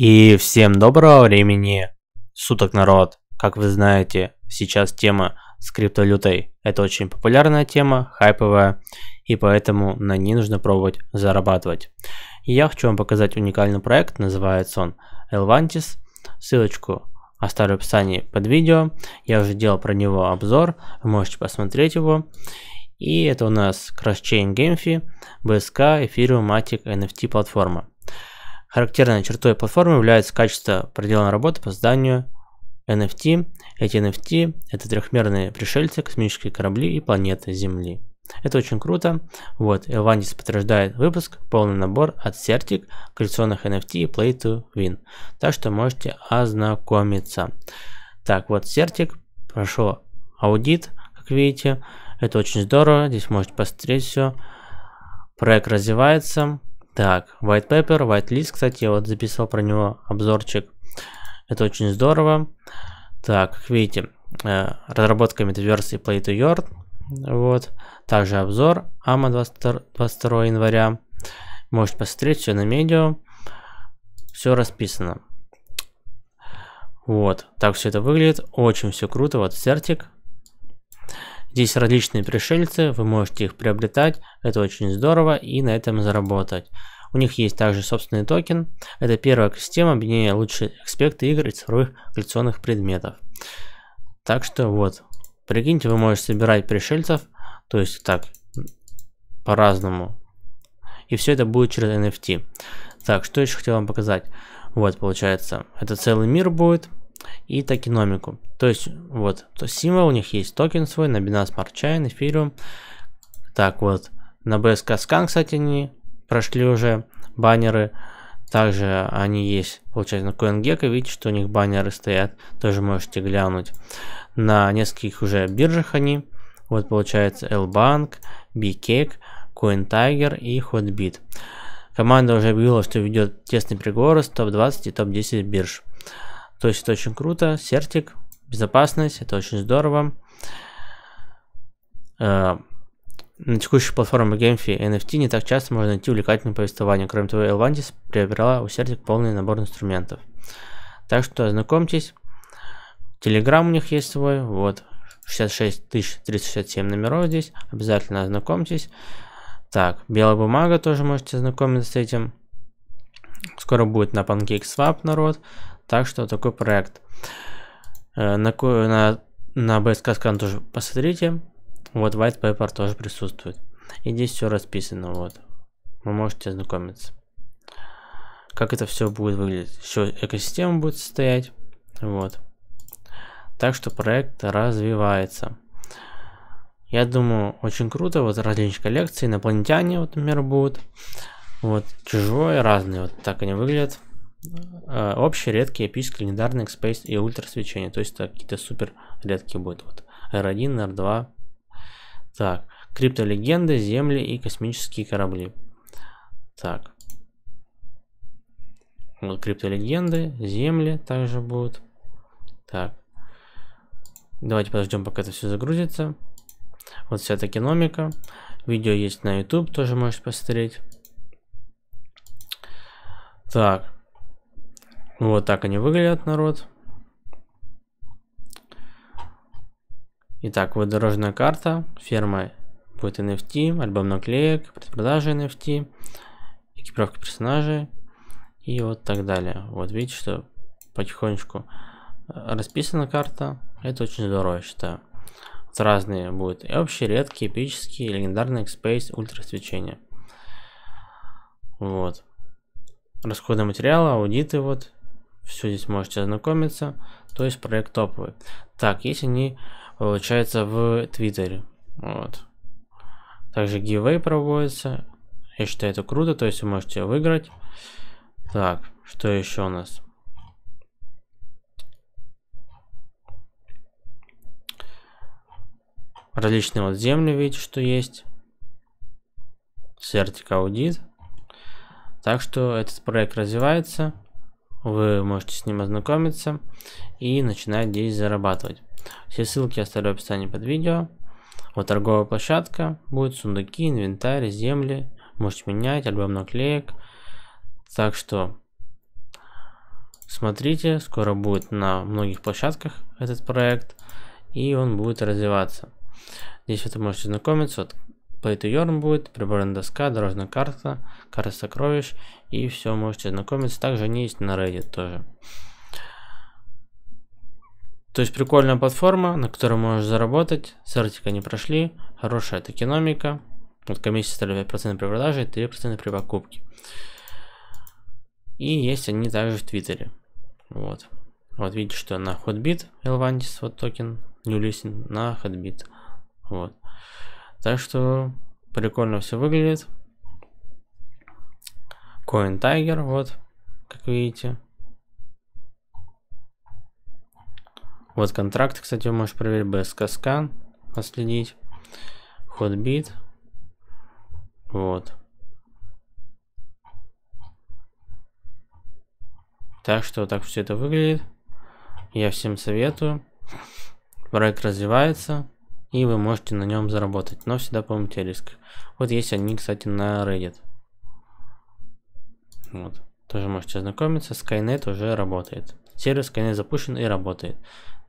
И всем доброго времени суток, народ. Как вы знаете, сейчас тема с криптовалютой. Это очень популярная тема, хайповая, и поэтому на ней нужно пробовать зарабатывать. я хочу вам показать уникальный проект, называется он Elvantis. Ссылочку оставлю в описании под видео. Я уже делал про него обзор, вы можете посмотреть его. И это у нас CrossChain GameFi, BSK, Ethereum, Matic, NFT платформа. Характерной чертой платформы является качество проделанной работы по созданию NFT. Эти NFT – это трехмерные пришельцы, космические корабли и планеты Земли. Это очень круто. Вот, Элвандис подтверждает выпуск, полный набор от Certic, коллекционных NFT и Play to Win. Так что можете ознакомиться. Так, вот Certic прошел аудит, как видите. Это очень здорово, здесь можете посмотреть все. Проект развивается, так, White Paper, White List, кстати, я вот записывал про него обзорчик. Это очень здорово. Так, как видите, э, разработка Metaverse и Play to Yard. Вот. Также обзор AMA 22, 22 января. Можете посмотреть все на медиа. Все расписано. Вот. Так все это выглядит. Очень все круто. Вот сертик. Здесь различные пришельцы, вы можете их приобретать, это очень здорово и на этом заработать. У них есть также собственный токен. Это первая система, объединение лучшие аспекты игр и цифровых коллекционных предметов. Так что вот, прикиньте, вы можете собирать пришельцев, то есть так, по-разному. И все это будет через NFT. Так, что еще хотел вам показать? Вот, получается, это целый мир будет и токеномику. То есть, вот, то символ у них есть токен свой на Binance Smart Chain, Ethereum. Так вот, на BSK Scan, кстати, они прошли уже баннеры. Также они есть, получается, на CoinGecko, видите, что у них баннеры стоят, тоже можете глянуть. На нескольких уже биржах они, вот получается L-Bank, BCake, CoinTiger и Hotbit. Команда уже объявила, что ведет тесный приговор с топ-20 и топ-10 бирж. То есть это очень круто. Сертик, безопасность, это очень здорово. Э, на текущей платформе GameFi и NFT не так часто можно найти увлекательное повествование. Кроме того, Элвандис приобрела у Сертик полный набор инструментов. Так что ознакомьтесь. Телеграм у них есть свой, вот, 66 367 номеров здесь, обязательно ознакомьтесь. Так, белая бумага тоже можете ознакомиться с этим. Скоро будет на PancakeSwap народ, так что такой проект. Э, на, на, на BSK тоже посмотрите. Вот white paper тоже присутствует. И здесь все расписано. Вот. Вы можете ознакомиться. Как это все будет выглядеть. Еще экосистема будет состоять. Вот. Так что проект развивается. Я думаю, очень круто. Вот различные коллекции. Инопланетяне, вот, например, будут. Вот, чужое, разные. Вот так они выглядят. Э, Общие редкие эпические легендарные x и ультра То есть это какие-то супер редкие будут. Вот. R1, R2. Так. Криптолегенды, земли и космические корабли. Так. Вот криптолегенды, земли также будут. Так. Давайте подождем, пока это все загрузится. Вот вся эта киномика. Видео есть на YouTube, тоже можешь посмотреть. Так. Ну, вот так они выглядят, народ. Итак, вот дорожная карта, ферма будет NFT, альбом наклеек, продажи NFT, экипировка персонажей и вот так далее. Вот видите, что потихонечку э, расписана карта. Это очень здорово, я считаю. Вот разные будут и общие, редкие, эпические, легендарные, X-Space, ультра свечения. Вот. Расходы материала, аудиты вот все здесь можете ознакомиться. То есть проект топовый. Так, есть они, получается, в Твиттере. Вот. Также гивей проводится. Я считаю это круто, то есть вы можете выиграть. Так, что еще у нас? Различные вот земли, видите, что есть. Сертик аудит. Так что этот проект развивается вы можете с ним ознакомиться и начинать здесь зарабатывать. Все ссылки оставлю в описании под видео. Вот торговая площадка, будет сундуки, инвентарь, земли, можете менять, альбом наклеек. Так что смотрите, скоро будет на многих площадках этот проект, и он будет развиваться. Здесь вы можете знакомиться, Play to Плейтеерм будет, приборная доска, дорожная карта, карта сокровищ. И все, можете знакомиться. Также они есть на Reddit тоже. То есть прикольная платформа, на которой можешь заработать. Сертика не прошли. Хорошая это экономика. Вот комиссия стали 5% при продаже и 3% при покупке. И есть они также в Твиттере. Вот. Вот видите, что на ходбит Elvantis вот токен, New Listing на ходбит. Вот. Так что прикольно все выглядит. Coin Tiger, вот, как видите. Вот контракт, кстати, можешь проверить BSK-скан, последить. Hotbit. Вот. Так что так все это выглядит. Я всем советую. Проект развивается и вы можете на нем заработать, но всегда помните риск. Вот есть они, кстати, на Reddit. Вот. Тоже можете ознакомиться. Skynet уже работает. Сервис Skynet запущен и работает.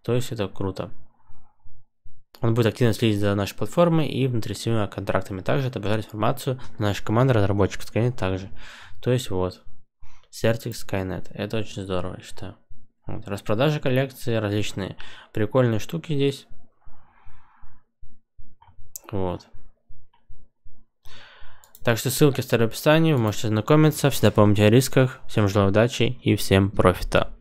То есть это круто. Он будет активно следить за нашей платформой и внутри себя контрактами. Также отображать информацию на нашей команды разработчиков Skynet также. То есть вот. Сертик Skynet. Это очень здорово, я считаю. Вот. Распродажи коллекции различные. Прикольные штуки здесь. Вот. Так что ссылки в описании, вы можете ознакомиться. Всегда помните о рисках. Всем желаю удачи и всем профита.